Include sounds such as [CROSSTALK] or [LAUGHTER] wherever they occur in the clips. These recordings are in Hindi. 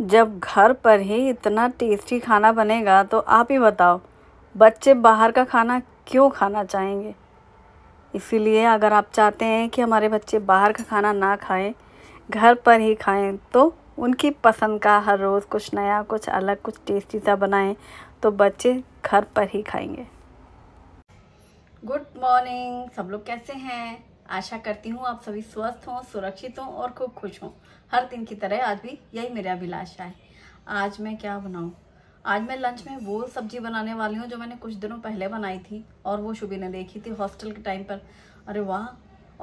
जब घर पर ही इतना टेस्टी खाना बनेगा तो आप ही बताओ बच्चे बाहर का खाना क्यों खाना चाहेंगे इसीलिए अगर आप चाहते हैं कि हमारे बच्चे बाहर का खाना ना खाएं घर पर ही खाएं तो उनकी पसंद का हर रोज़ कुछ नया कुछ अलग कुछ टेस्टी सा बनाएं तो बच्चे घर पर ही खाएंगे गुड मॉर्निंग सब लोग कैसे हैं आशा करती हूँ आप सभी स्वस्थ हों सुरक्षित हों और खूब खुश हों हर दिन की तरह आज भी यही मेरा अभिलाषा है आज मैं क्या बनाऊँ आज मैं लंच में वो सब्जी बनाने वाली हूँ जो मैंने कुछ दिनों पहले बनाई थी और वो शुभी ने देखी थी हॉस्टल के टाइम पर अरे वाह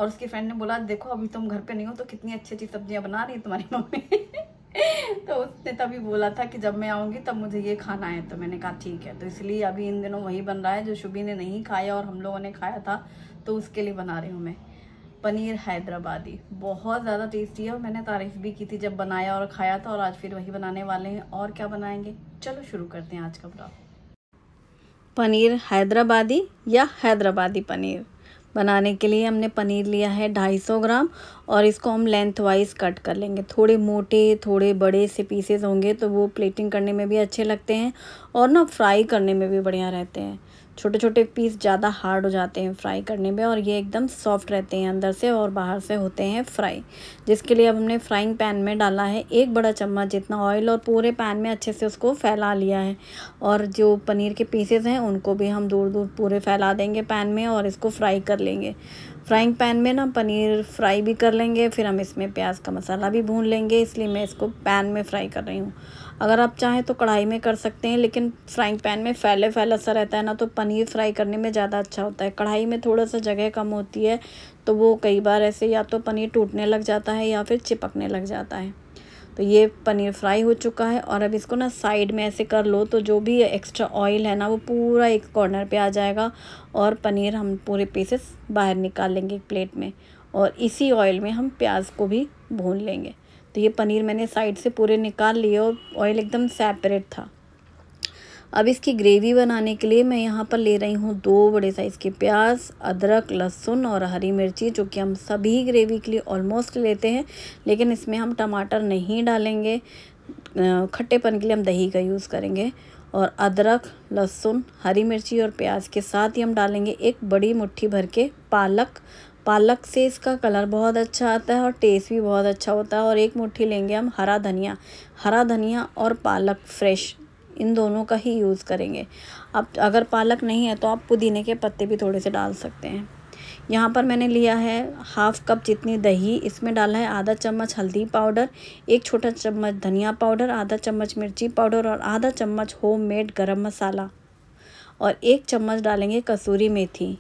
और उसकी फ्रेंड ने बोला देखो अभी तुम घर पर नहीं हो तो कितनी अच्छी अच्छी सब्जियाँ बना रही है तुम्हारी मम्मी [LAUGHS] तो उसने तभी बोला था कि जब मैं आऊँगी तब मुझे ये खाना है तो मैंने कहा ठीक है तो इसलिए अभी इन दिनों वही बन रहा है जो शुभी ने नहीं खाया और हम लोगों ने खाया था तो उसके लिए बना रही हूँ मैं पनीर हैदराबादी बहुत ज़्यादा टेस्टी है और मैंने तारीफ भी की थी जब बनाया और खाया था और आज फिर वही बनाने वाले हैं और क्या बनाएंगे चलो शुरू करते हैं आज का ब्लॉग पनीर हैदराबादी या हैदराबादी पनीर बनाने के लिए हमने पनीर लिया है 250 ग्राम और इसको हम लेंथ वाइज कट कर लेंगे थोड़े मोटे थोड़े बड़े से पीसेज होंगे तो वो प्लेटिंग करने में भी अच्छे लगते हैं और ना फ्राई करने में भी बढ़िया रहते हैं छोटे छोटे पीस ज़्यादा हार्ड हो जाते हैं फ्राई करने में और ये एकदम सॉफ्ट रहते हैं अंदर से और बाहर से होते हैं फ्राई जिसके लिए अब हमने फ्राइंग पैन में डाला है एक बड़ा चम्मच जितना ऑयल और पूरे पैन में अच्छे से उसको फैला लिया है और जो पनीर के पीसेज हैं उनको भी हम दूर दूर पूरे फैला देंगे पैन में और इसको फ्राई कर लेंगे फ्राइंग पैन में ना पनीर फ्राई भी कर लेंगे फिर हम इसमें प्याज का मसाला भी भून लेंगे इसलिए मैं इसको पैन में फ्राई कर रही हूँ अगर आप चाहें तो कढ़ाई में कर सकते हैं लेकिन फ्राइंग पैन में फैले फैला सा रहता है ना तो पनीर फ्राई करने में ज़्यादा अच्छा होता है कढ़ाई में थोड़ा सा जगह कम होती है तो वो कई बार ऐसे या तो पनीर टूटने लग जाता है या फिर चिपकने लग जाता है तो ये पनीर फ्राई हो चुका है और अब इसको ना साइड में ऐसे कर लो तो जो भी एक्स्ट्रा ऑयल है ना वो पूरा एक कॉर्नर पर आ जाएगा और पनीर हम पूरे पीसेस बाहर निकाल लेंगे एक प्लेट में और इसी ऑयल में हम प्याज को भी भून लेंगे तो ये पनीर मैंने साइड से पूरे निकाल लिए और ऑयल एकदम सेपरेट था अब इसकी ग्रेवी बनाने के लिए मैं यहाँ पर ले रही हूँ दो बड़े साइज़ के प्याज अदरक लहसुन और हरी मिर्ची जो कि हम सभी ग्रेवी के लिए ऑलमोस्ट लेते हैं लेकिन इसमें हम टमाटर नहीं डालेंगे खट्टेपन के लिए हम दही का यूज़ करेंगे और अदरक लहसुन हरी मिर्ची और प्याज के साथ ही हम डालेंगे एक बड़ी मुट्ठी भर के पालक पालक से इसका कलर बहुत अच्छा आता है और टेस्ट भी बहुत अच्छा होता है और एक मुट्ठी लेंगे हम हरा धनिया हरा धनिया और पालक फ्रेश इन दोनों का ही यूज़ करेंगे अब अगर पालक नहीं है तो आप पुदीने के पत्ते भी थोड़े से डाल सकते हैं यहाँ पर मैंने लिया है हाफ़ कप जितनी दही इसमें डाला है आधा चम्मच हल्दी पाउडर एक छोटा चम्मच धनिया पाउडर आधा चम्मच मिर्ची पाउडर और आधा चम्मच होममेड गरम मसाला और एक चम्मच डालेंगे कसूरी मेथी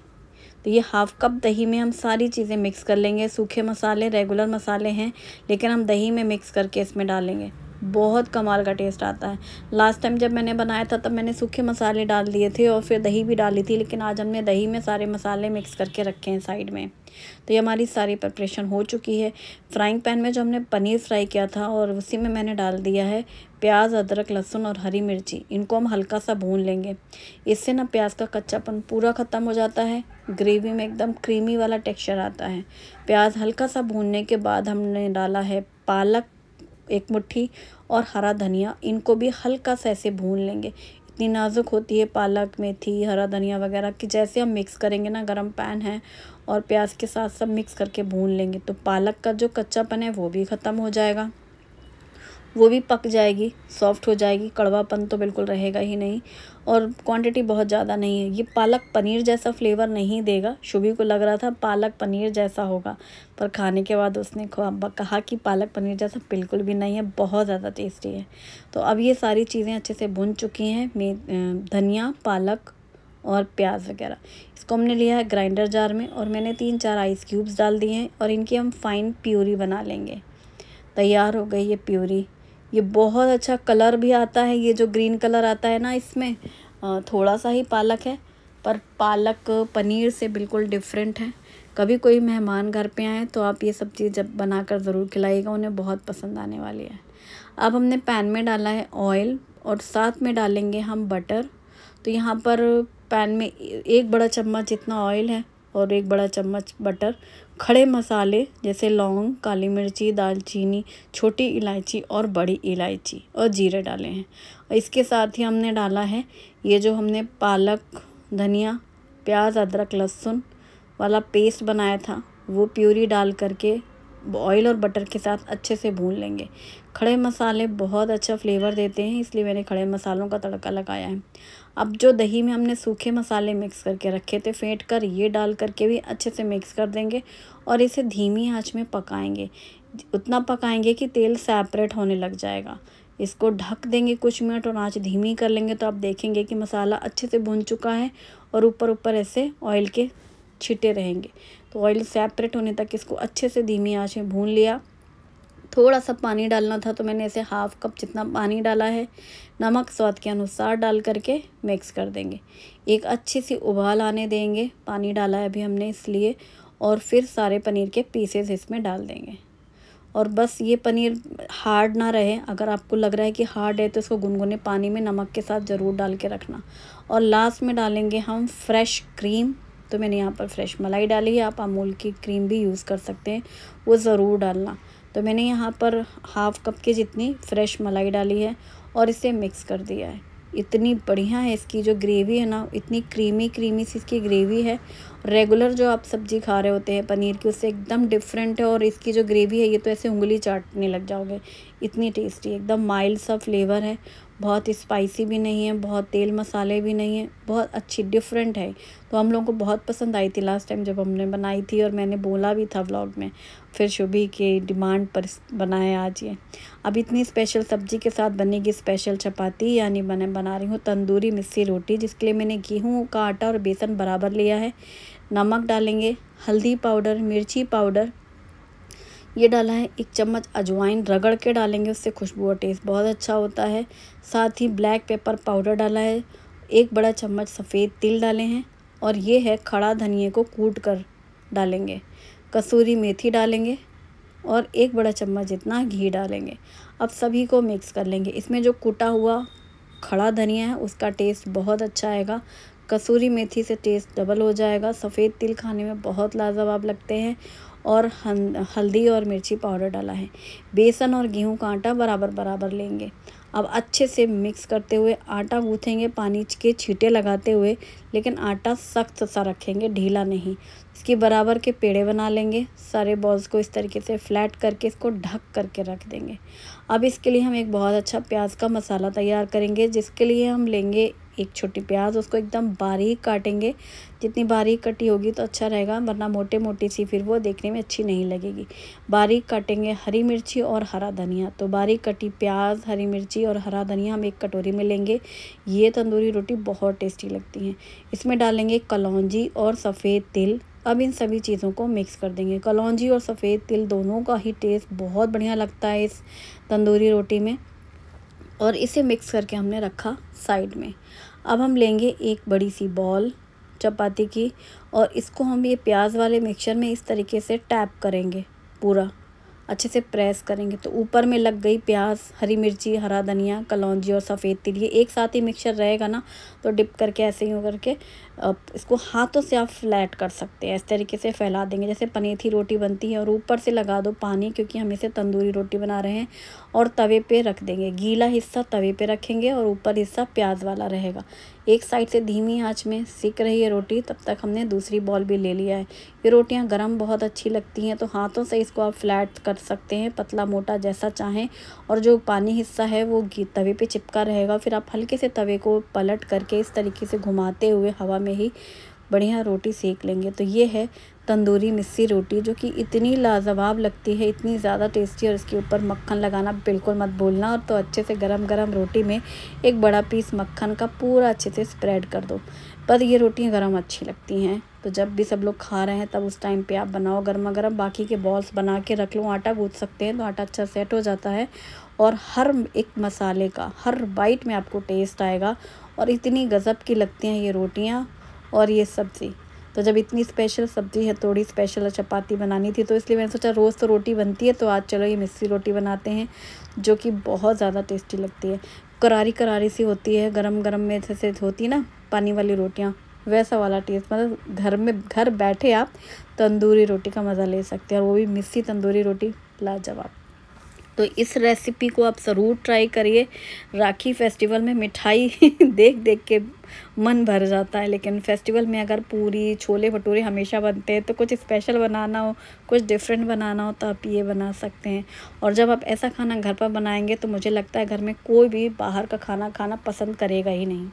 तो ये हाफ़ कप दही में हम सारी चीज़ें मिक्स कर लेंगे सूखे मसाले रेगुलर मसाले हैं लेकिन हम दही में मिक्स करके इसमें डालेंगे बहुत कमाल का टेस्ट आता है लास्ट टाइम जब मैंने बनाया था तब मैंने सूखे मसाले डाल दिए थे और फिर दही भी डाली थी लेकिन आज हमने दही में सारे मसाले मिक्स करके रखे हैं साइड में तो ये हमारी सारी प्रपरेशन हो चुकी है फ्राइंग पैन में जो हमने पनीर फ्राई किया था और उसी में मैंने डाल दिया है प्याज अदरक लहसुन और हरी मिर्ची इनको हम हल्का सा भून लेंगे इससे ना प्याज का कच्चापन पूरा ख़त्म हो जाता है ग्रेवी में एकदम क्रीमी वाला टेक्सचर आता है प्याज हल्का सा भूनने के बाद हमने डाला है पालक एक मुट्ठी और हरा धनिया इनको भी हल्का सा ऐसे भून लेंगे इतनी नाजुक होती है पालक मेथी हरा धनिया वगैरह कि जैसे हम मिक्स करेंगे ना गरम पैन है और प्याज के साथ सब मिक्स करके भून लेंगे तो पालक का जो कच्चापन है वो भी ख़त्म हो जाएगा वो भी पक जाएगी सॉफ्ट हो जाएगी कड़वापन तो बिल्कुल रहेगा ही नहीं और क्वांटिटी बहुत ज़्यादा नहीं है ये पालक पनीर जैसा फ्लेवर नहीं देगा शुभी को लग रहा था पालक पनीर जैसा होगा पर खाने के बाद उसने कहा कि पालक पनीर जैसा बिल्कुल भी नहीं है बहुत ज़्यादा टेस्टी है तो अब ये सारी चीज़ें अच्छे से भुन चुकी हैं धनिया पालक और प्याज वगैरह इसको हमने लिया है ग्राइंडर जार में और मैंने तीन चार आइस क्यूब्स डाल दिए हैं और इनकी हम फाइन प्यूरी बना लेंगे तैयार हो गई ये प्यूरी ये बहुत अच्छा कलर भी आता है ये जो ग्रीन कलर आता है ना इसमें थोड़ा सा ही पालक है पर पालक पनीर से बिल्कुल डिफरेंट है कभी कोई मेहमान घर पे आए तो आप ये सब चीज़ जब बना कर ज़रूर खिलाइएगा उन्हें बहुत पसंद आने वाली है अब हमने पैन में डाला है ऑयल और साथ में डालेंगे हम बटर तो यहाँ पर पैन में एक बड़ा चम्मच जितना ऑयल है और एक बड़ा चम्मच बटर खड़े मसाले जैसे लौंग काली मिर्ची दालचीनी छोटी इलायची और बड़ी इलायची और जीरे डाले हैं और इसके साथ ही हमने डाला है ये जो हमने पालक धनिया प्याज अदरक लहसुन वाला पेस्ट बनाया था वो प्यूरी डाल करके ऑयल और बटर के साथ अच्छे से भून लेंगे खड़े मसाले बहुत अच्छा फ्लेवर देते हैं इसलिए मैंने खड़े मसालों का तड़का लगाया है अब जो दही में हमने सूखे मसाले मिक्स करके रखे थे फेंट कर ये डाल करके भी अच्छे से मिक्स कर देंगे और इसे धीमी आँच में पकाएँगे उतना पकाएँगे कि तेल सेपरेट होने लग जाएगा इसको ढक देंगे कुछ मिनट और आँच धीमी कर लेंगे तो आप देखेंगे कि मसाला अच्छे से भुन चुका है और ऊपर ऊपर ऐसे ऑयल के छिटे रहेंगे तो ऑयल सेपरेट होने तक इसको अच्छे से धीमी आँच में भून लिया थोड़ा सा पानी डालना था तो मैंने ऐसे हाफ कप जितना पानी डाला है नमक स्वाद के अनुसार डाल करके मिक्स कर देंगे एक अच्छी सी उबाल आने देंगे पानी डाला है अभी हमने इसलिए और फिर सारे पनीर के पीसेस इसमें डाल देंगे और बस ये पनीर हार्ड ना रहे अगर आपको लग रहा है कि हार्ड है तो इसको गुनगुने पानी में नमक के साथ ज़रूर डाल के रखना और लास्ट में डालेंगे हम फ्रेश क्रीम तो मैंने यहाँ पर फ्रेश मलाई डाली है आप अमूल की क्रीम भी यूज़ कर सकते हैं वो ज़रूर डालना तो मैंने यहाँ पर हाफ़ कप के जितनी फ्रेश मलाई डाली है और इसे मिक्स कर दिया है इतनी बढ़िया है इसकी जो ग्रेवी है ना इतनी क्रीमी क्रीमी सी इसकी ग्रेवी है रेगुलर जो आप सब्जी खा रहे होते हैं पनीर की उससे एकदम डिफरेंट है और इसकी जो ग्रेवी है ये तो ऐसे उंगली चाटने लग जाओगे इतनी टेस्टी एकदम माइल्ड सा फ्लेवर है बहुत स्पाइसी भी नहीं है बहुत तेल मसाले भी नहीं है बहुत अच्छी डिफरेंट है तो हम लोगों को बहुत पसंद आई थी लास्ट टाइम जब हमने बनाई थी और मैंने बोला भी था व्लॉग में फिर शुभी के डिमांड पर बनाया आज ये अब इतनी स्पेशल सब्जी के साथ बनेगी स्पेशल चपाती यानी मैंने बना रही हूँ तंदूरी मिस्सी रोटी जिसके लिए मैंने गेहूँ का आटा और बेसन बराबर लिया है नमक डालेंगे हल्दी पाउडर मिर्ची पाउडर ये डाला है एक चम्मच अजवाइन रगड़ के डालेंगे उससे खुशबू और टेस्ट बहुत अच्छा होता है साथ ही ब्लैक पेपर पाउडर डाला है एक बड़ा चम्मच सफ़ेद तिल डाले हैं और ये है खड़ा धनिए को कूट कर डालेंगे कसूरी मेथी डालेंगे और एक बड़ा चम्मच जितना घी डालेंगे अब सभी को मिक्स कर लेंगे इसमें जो कूटा हुआ खड़ा धनिया है उसका टेस्ट बहुत अच्छा आएगा कसूरी मेथी से टेस्ट डबल हो जाएगा सफ़ेद तिल खाने में बहुत लाजवाब लगते हैं और हल्दी और मिर्ची पाउडर डाला है बेसन और गेहूं का आटा बराबर बराबर लेंगे अब अच्छे से मिक्स करते हुए आटा गूँथेंगे पानी के छीटे लगाते हुए लेकिन आटा सख्त सा रखेंगे ढीला नहीं इसकी बराबर के पेड़े बना लेंगे सारे बॉल्स को इस तरीके से फ्लैट करके इसको ढक करके रख देंगे अब इसके लिए हम एक बहुत अच्छा प्याज का मसाला तैयार करेंगे जिसके लिए हम लेंगे एक छोटी प्याज उसको एकदम बारीक काटेंगे जितनी बारीक कटी होगी तो अच्छा रहेगा वरना मोटे मोटी सी फिर वो देखने में अच्छी नहीं लगेगी बारीक काटेंगे हरी मिर्ची और हरा धनिया तो बारीक कटी प्याज हरी मिर्ची और हरा धनिया हम एक कटोरी में लेंगे ये तंदूरी रोटी बहुत टेस्टी लगती है इसमें डालेंगे कलौजी और सफ़ेद तिल अब इन सभी चीज़ों को मिक्स कर देंगे कलौजी और सफ़ेद तिल दोनों का ही टेस्ट बहुत बढ़िया लगता है इस तंदूरी रोटी में और इसे मिक्स करके हमने रखा साइड में अब हम लेंगे एक बड़ी सी बॉल चपाती की और इसको हम ये प्याज वाले मिक्सचर में इस तरीके से टैप करेंगे पूरा अच्छे से प्रेस करेंगे तो ऊपर में लग गई प्याज हरी मिर्ची हरा धनिया कलौजी और सफ़ेद तिल ये एक साथ ही मिक्सचर रहेगा ना तो डिप करके ऐसे ही करके इसको हाथों से आप फ्लैट कर सकते हैं इस तरीके से फैला देंगे जैसे पनीथी रोटी बनती है और ऊपर से लगा दो पानी क्योंकि हम इसे तंदूरी रोटी बना रहे हैं और तवे पे रख देंगे गीला हिस्सा तवे पे रखेंगे और ऊपर हिस्सा प्याज वाला रहेगा एक साइड से धीमी आँच में सीख रही है रोटी तब तक हमने दूसरी बॉल भी ले लिया है ये रोटियाँ गर्म बहुत अच्छी लगती हैं तो हाथों से इसको आप फ्लैट कर सकते हैं पतला मोटा जैसा चाहें और जो पानी हिस्सा है वो तवे पर चिपका रहेगा फिर आप हल्के से तवे को पलट करके के इस तरीके से घुमाते हुए हवा में ही बढ़िया रोटी सेक लेंगे तो ये है तंदूरी मिस्सी रोटी जो कि इतनी लाजवाब लगती है इतनी ज़्यादा टेस्टी और इसके ऊपर मक्खन लगाना बिल्कुल मत भूलना और तो अच्छे से गरम गरम रोटी में एक बड़ा पीस मक्खन का पूरा अच्छे से स्प्रेड कर दो पर ये रोटियाँ गर्म अच्छी लगती हैं तो जब भी सब लोग खा रहे हैं तब उस टाइम पे आप बनाओ गर्मा गर्म बाकी के बॉल्स बना के रख लो आटा गूँथ सकते हैं तो आटा अच्छा सेट हो जाता है और हर एक मसाले का हर बाइट में आपको टेस्ट आएगा और इतनी गज़ब की लगती हैं ये रोटियाँ और ये सब्ज़ी तो जब इतनी स्पेशल सब्ज़ी है थोड़ी स्पेशल चपाती बनानी थी तो इसलिए मैंने सोचा रोज़ तो रोटी बनती है तो आज चलो ये मिस्सी रोटी बनाते हैं जो कि बहुत ज़्यादा टेस्टी लगती है करारी करारी सी होती है गरम गरम में जैसे होती ना पानी वाली रोटियाँ वैसा वाला टेस्ट मतलब घर में घर बैठे आप तंदूरी रोटी का मज़ा ले सकते हैं और वो भी मिस्सी तंदूरी रोटी लाजवाब तो इस रेसिपी को आप ज़रूर ट्राई करिए राखी फेस्टिवल में मिठाई [LAUGHS] देख देख के मन भर जाता है लेकिन फेस्टिवल में अगर पूरी छोले भटूरे हमेशा बनते हैं तो कुछ स्पेशल बनाना हो कुछ डिफरेंट बनाना हो तो आप ये बना सकते हैं और जब आप ऐसा खाना घर पर बनाएंगे तो मुझे लगता है घर में कोई भी बाहर का खाना खाना पसंद करेगा ही नहीं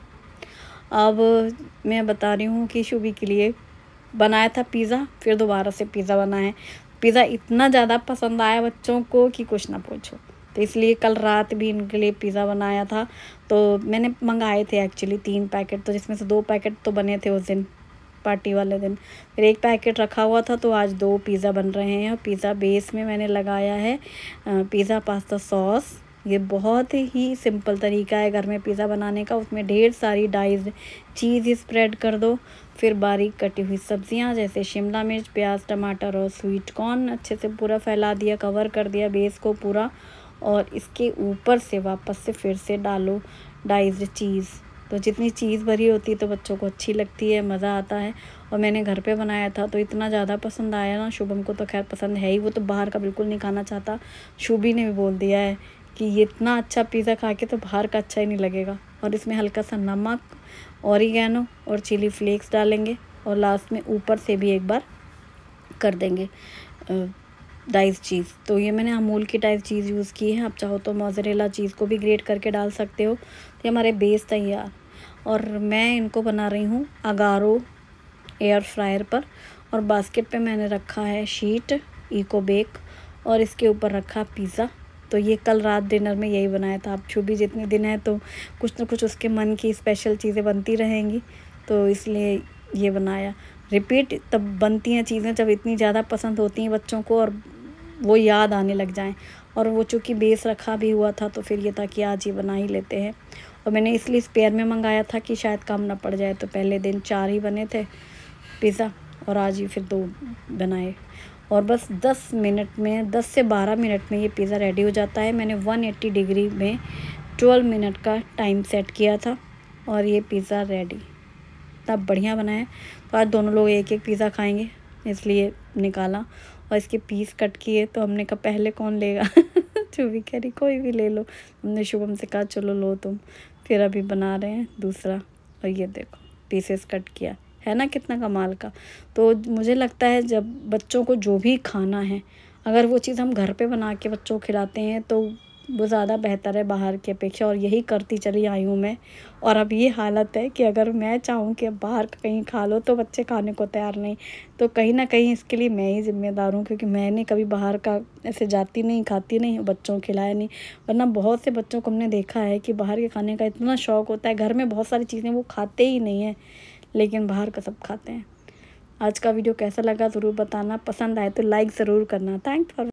अब मैं बता रही हूँ कि शुभी के लिए बनाया था पिज़्ज़ा फिर दोबारा से पिज़्ज़ा बनाएं पिज़्ज़ा इतना ज़्यादा पसंद आया बच्चों को कि कुछ ना पूछो तो इसलिए कल रात भी इनके लिए पिज़्ज़ा बनाया था तो मैंने मंगाए थे एक्चुअली तीन पैकेट तो जिसमें से दो पैकेट तो बने थे उस दिन पार्टी वाले दिन फिर एक पैकेट रखा हुआ था तो आज दो पिज़्ज़ा बन रहे हैं और पिज़्ज़ा बेस में मैंने लगाया है पिज़्ज़ा पास्ता सॉस ये बहुत ही सिंपल तरीका है घर में पिज़्ज़ा बनाने का उसमें ढेर सारी डाइज चीज़ स्प्रेड कर दो फिर बारीक कटी हुई सब्जियां जैसे शिमला मिर्च प्याज टमाटर और स्वीट कॉर्न अच्छे से पूरा फैला दिया कवर कर दिया बेस को पूरा और इसके ऊपर से वापस से फिर से डालो डाइज चीज़ तो जितनी चीज़ भरी होती है तो बच्चों को अच्छी लगती है मज़ा आता है और मैंने घर पे बनाया था तो इतना ज़्यादा पसंद आया ना शुभम को तो खैर पसंद है ही वो तो बाहर का बिल्कुल नहीं खाना चाहता शुभी ने भी बोल दिया है कि ये इतना अच्छा पिज़्ज़ा खा के तो बाहर का अच्छा ही नहीं लगेगा और इसमें हल्का सा नमक औरिगैनो और चिली फ्लेक्स डालेंगे और लास्ट में ऊपर से भी एक बार कर देंगे डाइस चीज़ तो ये मैंने अमूल की डाइस चीज़ यूज़ की है आप चाहो तो मोजरेला चीज़ को भी ग्रेट करके डाल सकते हो तो ये हमारे बेस तैयार और मैं इनको बना रही हूँ अगारो एयर फ्रायर पर और बास्केट पे मैंने रखा है शीट इको बेक और इसके ऊपर रखा पिज़्ज़ा तो ये कल रात डिनर में यही बनाया था अब छुबी जितने दिन हैं तो कुछ ना कुछ उसके मन की स्पेशल चीज़ें बनती रहेंगी तो इसलिए ये बनाया रिपीट तब बनती हैं चीज़ें जब इतनी ज़्यादा पसंद होती हैं बच्चों को और वो याद आने लग जाएं और वो चूँकि बेस रखा भी हुआ था तो फिर ये था कि आज ये बना ही लेते हैं और मैंने इसलिए स्पेयर में मंगाया था कि शायद काम ना पड़ जाए तो पहले दिन चार ही बने थे पिज़्ज़ा और आज ही फिर दो बनाए और बस 10 मिनट में 10 से 12 मिनट में ये पिज़्ज़ा रेडी हो जाता है मैंने 180 डिग्री में 12 मिनट का टाइम सेट किया था और ये पिज़्ज़ा रेडी इतना बढ़िया बना है तो आज दोनों लोग एक एक पिज़्ज़ा खाएंगे इसलिए निकाला और इसके पीस कट किए तो हमने कहा पहले कौन लेगा जो [LAUGHS] तो भी कह रही कोई भी ले लो हमने शुभम से कहा चलो लो तुम फिर अभी बना रहे हैं दूसरा और ये देखो पीसेस कट किया है ना कितना कमाल का तो मुझे लगता है जब बच्चों को जो भी खाना है अगर वो चीज़ हम घर पे बना के बच्चों को खिलाते हैं तो वो ज़्यादा बेहतर है बाहर की अपेक्षा और यही करती चली आई हूँ मैं और अब ये हालत है कि अगर मैं चाहूँ कि अब बाहर कहीं खा लो तो बच्चे खाने को तैयार नहीं तो कहीं ना कहीं इसके लिए मैं ही जिम्मेदार हूँ क्योंकि मैंने कभी बाहर का ऐसे जाती नहीं खाती नहीं बच्चों को खिलाया नहीं वरना बहुत से बच्चों को हमने देखा है कि बाहर के खाने का इतना शौक़ होता है घर में बहुत सारी चीज़ें वो खाते ही नहीं हैं लेकिन बाहर का सब खाते हैं आज का वीडियो कैसा लगा ज़रूर बताना पसंद आए तो लाइक ज़रूर करना थैंक फॉर